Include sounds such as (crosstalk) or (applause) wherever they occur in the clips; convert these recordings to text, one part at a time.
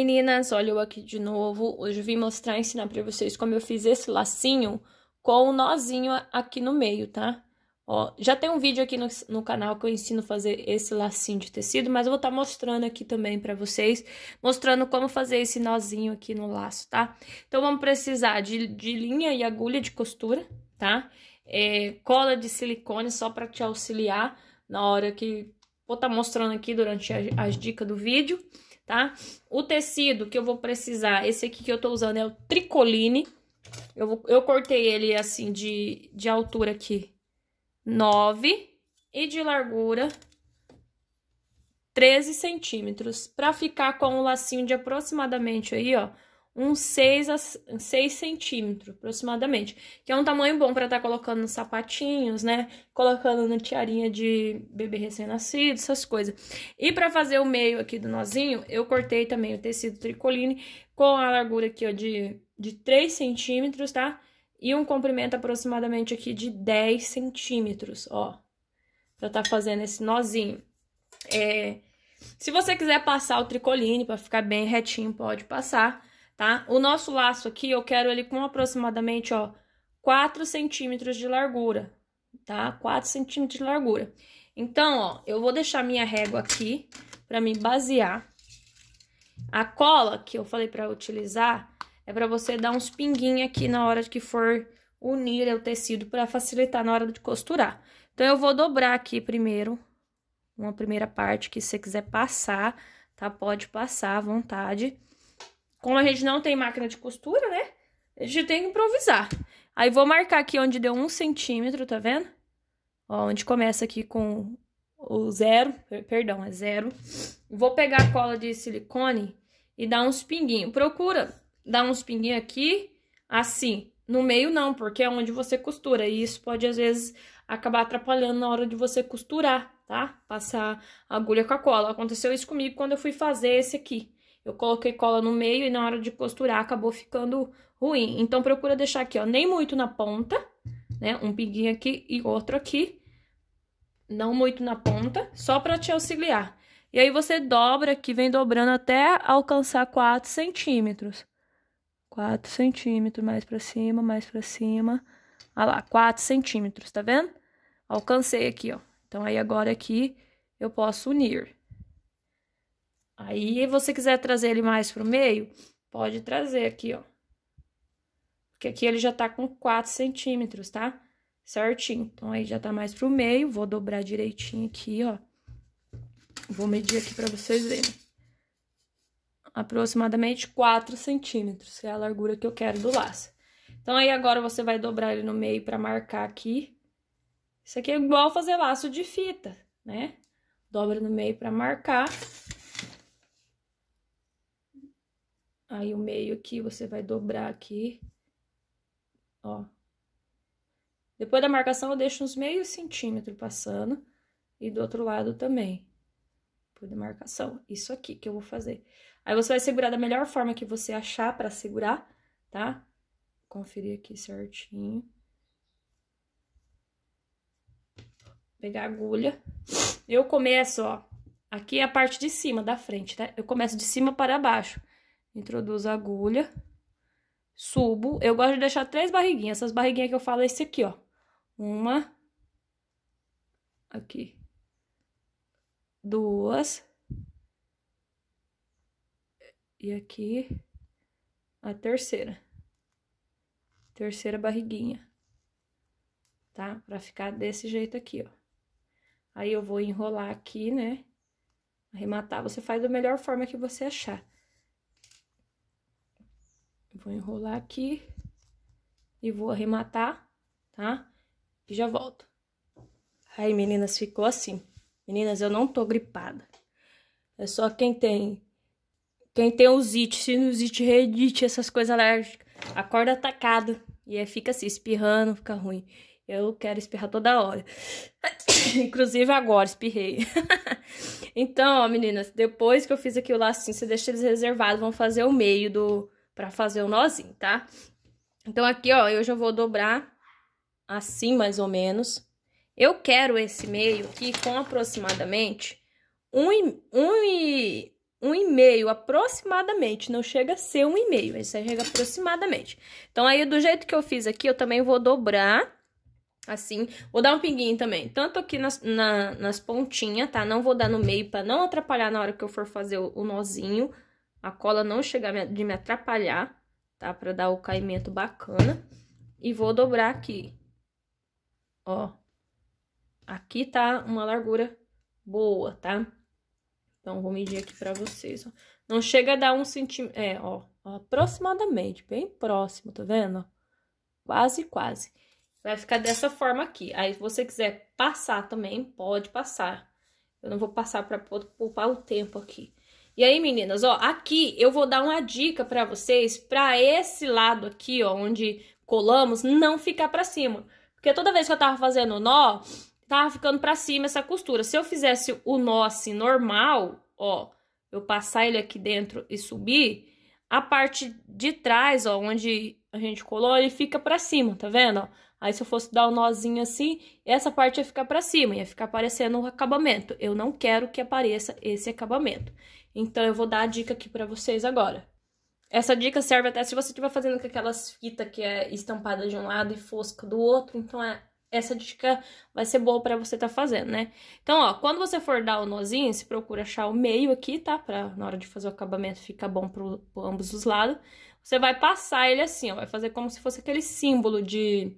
Meninas, olha eu aqui de novo. Hoje eu vim mostrar, ensinar pra vocês como eu fiz esse lacinho com o um nozinho aqui no meio, tá? Ó, já tem um vídeo aqui no, no canal que eu ensino a fazer esse lacinho de tecido, mas eu vou estar tá mostrando aqui também pra vocês, mostrando como fazer esse nozinho aqui no laço, tá? Então, vamos precisar de, de linha e agulha de costura, tá? É, cola de silicone só pra te auxiliar na hora que... Vou estar tá mostrando aqui durante as, as dicas do vídeo tá? O tecido que eu vou precisar, esse aqui que eu tô usando é o tricoline. Eu, vou, eu cortei ele assim de, de altura aqui 9 e de largura 13 centímetros. Pra ficar com um lacinho de aproximadamente aí, ó, uns 6, a 6 centímetros, aproximadamente. Que é um tamanho bom para estar tá colocando nos sapatinhos, né? Colocando na tiarinha de bebê recém-nascido, essas coisas. E para fazer o meio aqui do nozinho, eu cortei também o tecido tricoline com a largura aqui, ó, de, de 3 centímetros, tá? E um comprimento aproximadamente aqui de 10 centímetros, ó. Pra tá fazendo esse nozinho. É... Se você quiser passar o tricoline para ficar bem retinho, pode passar tá? O nosso laço aqui, eu quero ele com aproximadamente, ó, 4 centímetros de largura, tá? 4 centímetros de largura. Então, ó, eu vou deixar minha régua aqui para me basear. A cola que eu falei para utilizar é para você dar uns pinguinhos aqui na hora que for unir o tecido para facilitar na hora de costurar. Então, eu vou dobrar aqui primeiro, uma primeira parte que se você quiser passar, tá? Pode passar à vontade. Como a gente não tem máquina de costura, né? A gente tem que improvisar. Aí vou marcar aqui onde deu um centímetro, tá vendo? Ó, onde começa aqui com o zero, perdão, é zero. Vou pegar a cola de silicone e dar uns pinguinhos. Procura dar uns pinguinhos aqui, assim. No meio não, porque é onde você costura. E isso pode, às vezes, acabar atrapalhando na hora de você costurar, tá? Passar agulha com a cola. Aconteceu isso comigo quando eu fui fazer esse aqui. Eu coloquei cola no meio e na hora de costurar acabou ficando ruim. Então, procura deixar aqui, ó, nem muito na ponta, né? Um pinguinho aqui e outro aqui. Não muito na ponta, só pra te auxiliar. E aí, você dobra aqui, vem dobrando até alcançar 4 centímetros. 4 centímetros, mais pra cima, mais pra cima. Olha lá, 4 centímetros, tá vendo? Alcancei aqui, ó. Então, aí agora aqui eu posso unir. Aí, você quiser trazer ele mais pro meio, pode trazer aqui, ó. Porque aqui ele já tá com 4 centímetros, tá? Certinho. Então, aí já tá mais pro meio. Vou dobrar direitinho aqui, ó. Vou medir aqui pra vocês verem. Aproximadamente 4 centímetros, que é a largura que eu quero do laço. Então, aí agora você vai dobrar ele no meio pra marcar aqui. Isso aqui é igual fazer laço de fita, né? Dobra no meio pra marcar. Aí o meio aqui, você vai dobrar aqui, ó. Depois da marcação, eu deixo uns meio centímetro passando. E do outro lado também. Depois da marcação, isso aqui que eu vou fazer. Aí, você vai segurar da melhor forma que você achar pra segurar, tá? Conferir aqui certinho. Pegar a agulha. Eu começo, ó. Aqui é a parte de cima da frente, tá? Eu começo de cima para baixo. Introduzo a agulha. Subo. Eu gosto de deixar três barriguinhas. Essas barriguinhas que eu falo é esse aqui, ó. Uma. Aqui. Duas. E aqui a terceira. Terceira barriguinha. Tá? Pra ficar desse jeito aqui, ó. Aí eu vou enrolar aqui, né? Arrematar. Você faz da melhor forma que você achar. Vou enrolar aqui e vou arrematar, tá? E já volto. Aí, meninas, ficou assim. Meninas, eu não tô gripada. É só quem tem... Quem tem it, sinusite, redite, essas coisas alérgicas, acorda atacado. E aí fica assim, espirrando, fica ruim. Eu quero espirrar toda hora. (coughs) Inclusive agora, espirrei. (laughs) então, ó, meninas, depois que eu fiz aqui o lacinho, você deixa eles reservados. Vão fazer o meio do, pra fazer o nozinho, tá? Então, aqui, ó, eu já vou dobrar assim, mais ou menos. Eu quero esse meio aqui com aproximadamente um e, um e, um e meio aproximadamente, não chega a ser um e meio, isso chega aproximadamente. Então, aí, do jeito que eu fiz aqui, eu também vou dobrar assim. Vou dar um pinguinho também, tanto aqui nas, na, nas pontinhas, tá? Não vou dar no meio pra não atrapalhar na hora que eu for fazer o, o nozinho, tá? a cola não chegar de me atrapalhar, tá? Pra dar o caimento bacana. E vou dobrar aqui, ó. Aqui tá uma largura boa, tá? Então, vou medir aqui pra vocês, ó. Não chega a dar um centímetro, é, ó, aproximadamente, bem próximo, tá vendo? Quase, quase. Vai ficar dessa forma aqui. Aí, se você quiser passar também, pode passar. Eu não vou passar pra poupar o tempo aqui. E aí, meninas, ó, aqui eu vou dar uma dica para vocês para esse lado aqui, ó, onde colamos, não ficar para cima. Porque toda vez que eu tava fazendo o nó, tava ficando para cima essa costura. Se eu fizesse o nó assim normal, ó, eu passar ele aqui dentro e subir, a parte de trás, ó, onde a gente colou, ele fica para cima, tá vendo? Ó? Aí, se eu fosse dar um nozinho assim, essa parte ia ficar pra cima, ia ficar parecendo um acabamento. Eu não quero que apareça esse acabamento. Então, eu vou dar a dica aqui pra vocês agora. Essa dica serve até se você estiver fazendo com aquelas fitas que é estampada de um lado e fosca do outro. Então, é, essa dica vai ser boa para você estar tá fazendo, né? Então, ó, quando você for dar o nozinho, se procura achar o meio aqui, tá? Pra, na hora de fazer o acabamento, ficar bom pro, pro ambos os lados. Você vai passar ele assim, ó. Vai fazer como se fosse aquele símbolo de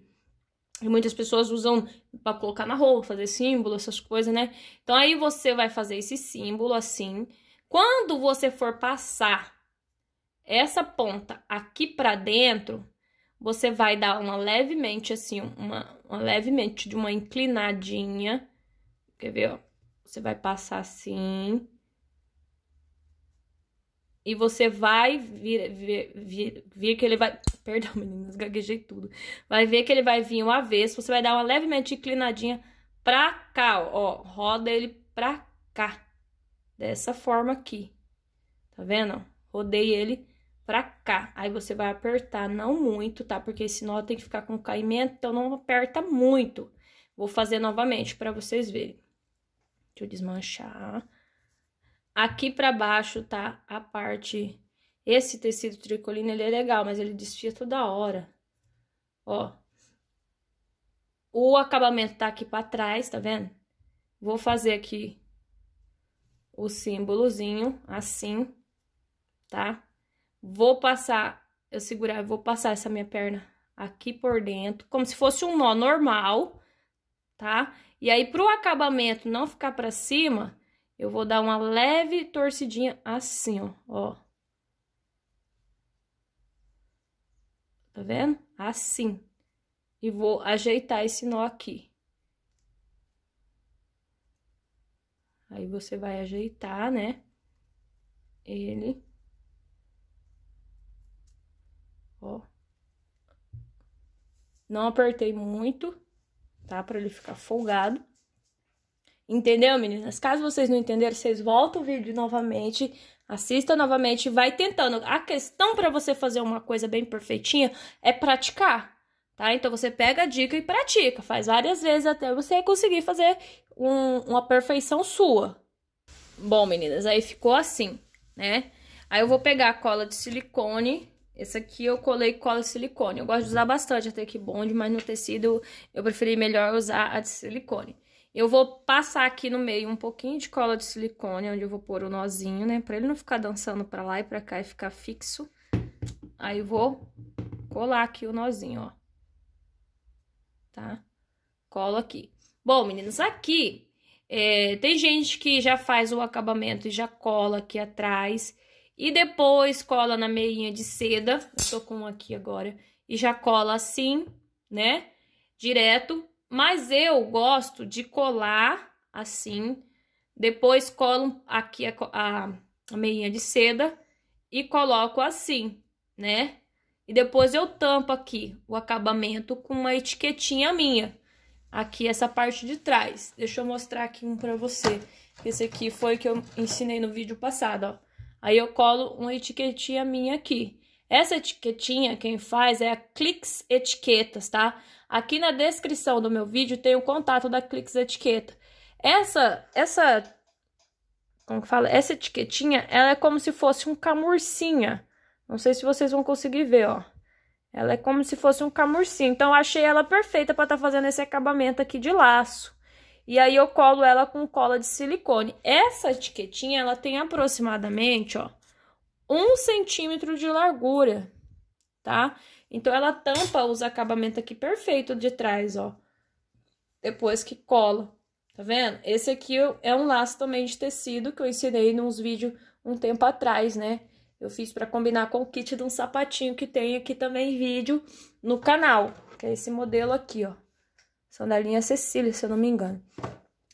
e muitas pessoas usam para colocar na roupa, fazer símbolo, essas coisas, né? Então aí você vai fazer esse símbolo assim. Quando você for passar essa ponta aqui para dentro, você vai dar uma levemente assim, uma, uma levemente de uma inclinadinha. Quer ver, ó? Você vai passar assim e você vai vir, vir, vir, vir, que ele vai. (tsk) Perdão, meninas, gaguejei tudo. Vai ver que ele vai vir o avesso. Você vai dar uma levemente inclinadinha pra cá, ó. Roda ele pra cá. Dessa forma aqui. Tá vendo? Rodei ele pra cá. Aí você vai apertar, não muito, tá? Porque esse nó tem que ficar com caimento, então não aperta muito. Vou fazer novamente pra vocês verem. Deixa eu desmanchar. Aqui para baixo tá a parte... Esse tecido tricolino, ele é legal, mas ele desfia toda hora. Ó. O acabamento tá aqui para trás, tá vendo? Vou fazer aqui o símbolozinho, assim, tá? Vou passar, eu segurar, vou passar essa minha perna aqui por dentro, como se fosse um nó normal, tá? E aí, pro acabamento não ficar pra cima, eu vou dar uma leve torcidinha assim, ó, ó. Tá vendo? Assim. E vou ajeitar esse nó aqui. Aí você vai ajeitar, né? Ele. Ó. Não apertei muito, tá? Pra ele ficar folgado. Entendeu, meninas? Caso vocês não entenderem, vocês voltam o vídeo novamente, assista novamente vai tentando. A questão para você fazer uma coisa bem perfeitinha é praticar, tá? Então você pega a dica e pratica, faz várias vezes até você conseguir fazer um, uma perfeição sua. Bom, meninas, aí ficou assim, né? Aí eu vou pegar a cola de silicone. Esse aqui eu colei cola de silicone. Eu gosto de usar bastante até que bonde, mas no tecido eu preferi melhor usar a de silicone. Eu vou passar aqui no meio um pouquinho de cola de silicone, onde eu vou pôr o nozinho, né? Pra ele não ficar dançando pra lá e pra cá e ficar fixo. Aí eu vou colar aqui o nozinho, ó. Tá? Colo aqui. Bom, meninas, aqui é, tem gente que já faz o acabamento e já cola aqui atrás. E depois cola na meinha de seda. Eu tô com um aqui agora. E já cola assim, né? Direto. Mas eu gosto de colar assim, depois colo aqui a, a, a meinha de seda e coloco assim, né? E depois eu tampo aqui o acabamento com uma etiquetinha minha. Aqui essa parte de trás. Deixa eu mostrar aqui um pra você. Esse aqui foi o que eu ensinei no vídeo passado, ó. Aí eu colo uma etiquetinha minha aqui. Essa etiquetinha quem faz é a Clix Etiquetas, tá? Aqui na descrição do meu vídeo tem o contato da Clix Etiqueta. Essa essa como que fala? Essa etiquetinha, ela é como se fosse um camurcinha. Não sei se vocês vão conseguir ver, ó. Ela é como se fosse um camurcinho. Então, eu achei ela perfeita para estar tá fazendo esse acabamento aqui de laço. E aí, eu colo ela com cola de silicone. Essa etiquetinha, ela tem aproximadamente, ó, um centímetro de largura, tá? Então, ela tampa os acabamentos aqui perfeito de trás, ó. Depois que cola, tá vendo? Esse aqui é um laço também de tecido que eu ensinei nos vídeos um tempo atrás, né? Eu fiz para combinar com o kit de um sapatinho que tem aqui também vídeo no canal, que é esse modelo aqui, ó. linha Cecília, se eu não me engano.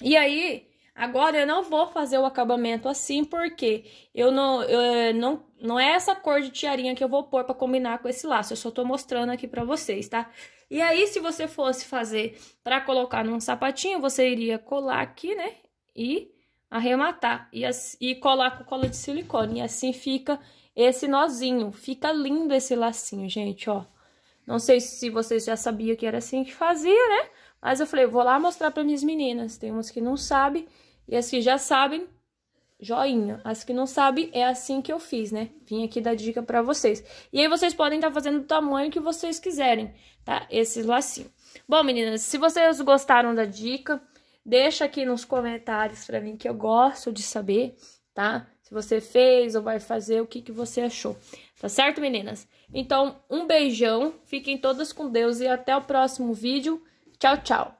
E aí, Agora eu não vou fazer o acabamento assim porque eu não eu, não não é essa cor de tiarinha que eu vou pôr para combinar com esse laço. Eu só tô mostrando aqui para vocês, tá? E aí se você fosse fazer para colocar num sapatinho, você iria colar aqui, né? E arrematar e, assim, e colar com cola de silicone. E assim fica esse nozinho. Fica lindo esse lacinho, gente, ó. Não sei se vocês já sabiam que era assim que fazia, né? Mas eu falei, vou lá mostrar para minhas meninas. Tem umas que não sabem e as que já sabem, joinha. As que não sabem, é assim que eu fiz, né? Vim aqui dar dica para vocês. E aí vocês podem estar tá fazendo do tamanho que vocês quiserem, tá? Esses lacinhos. Bom, meninas, se vocês gostaram da dica, deixa aqui nos comentários para mim que eu gosto de saber, tá? Se você fez ou vai fazer, o que, que você achou. Tá certo, meninas? Então, um beijão, fiquem todas com Deus e até o próximo vídeo. Tchau, tchau!